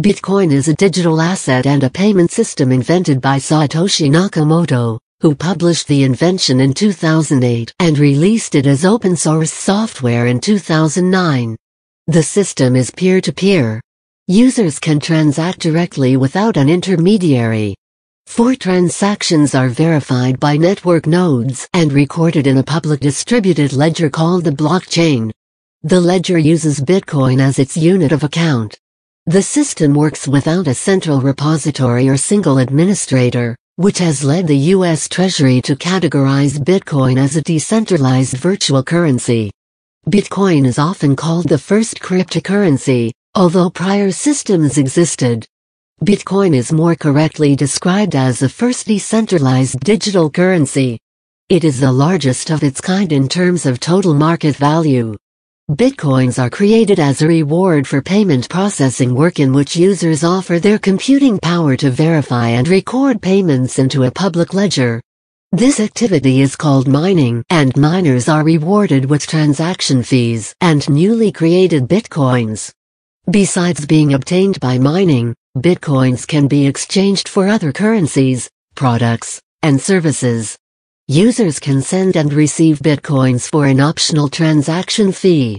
Bitcoin is a digital asset and a payment system invented by Satoshi Nakamoto, who published the invention in 2008 and released it as open source software in 2009. The system is peer-to-peer. Users can transact directly without an intermediary. Four transactions are verified by network nodes and recorded in a public distributed ledger called the blockchain. The ledger uses Bitcoin as its unit of account. The system works without a central repository or single administrator, which has led the U.S. Treasury to categorize Bitcoin as a decentralized virtual currency. Bitcoin is often called the first cryptocurrency, although prior systems existed. Bitcoin is more correctly described as the first decentralized digital currency. It is the largest of its kind in terms of total market value. Bitcoins are created as a reward for payment processing work in which users offer their computing power to verify and record payments into a public ledger. This activity is called mining, and miners are rewarded with transaction fees and newly created bitcoins. Besides being obtained by mining, bitcoins can be exchanged for other currencies, products, and services. Users can send and receive bitcoins for an optional transaction fee.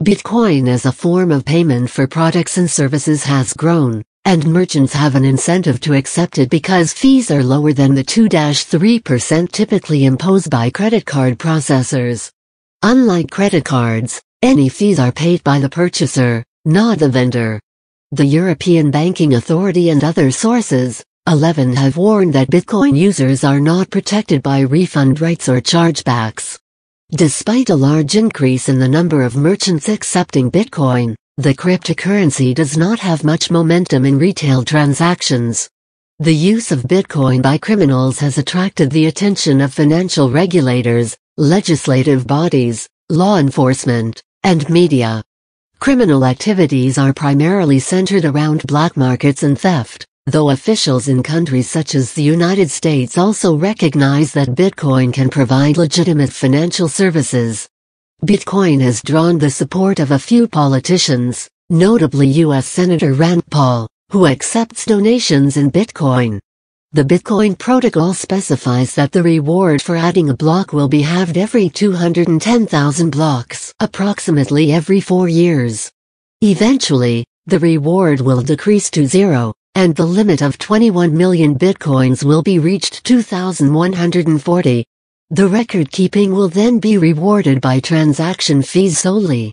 Bitcoin as a form of payment for products and services has grown, and merchants have an incentive to accept it because fees are lower than the 2-3% typically imposed by credit card processors. Unlike credit cards, any fees are paid by the purchaser, not the vendor. The European Banking Authority and other sources 11 have warned that Bitcoin users are not protected by refund rights or chargebacks. Despite a large increase in the number of merchants accepting Bitcoin, the cryptocurrency does not have much momentum in retail transactions. The use of Bitcoin by criminals has attracted the attention of financial regulators, legislative bodies, law enforcement, and media. Criminal activities are primarily centered around black markets and theft though officials in countries such as the United States also recognize that Bitcoin can provide legitimate financial services. Bitcoin has drawn the support of a few politicians, notably U.S. Senator Rand Paul, who accepts donations in Bitcoin. The Bitcoin protocol specifies that the reward for adding a block will be halved every 210,000 blocks, approximately every four years. Eventually, the reward will decrease to zero, and the limit of 21 million bitcoins will be reached 2,140. The record keeping will then be rewarded by transaction fees solely.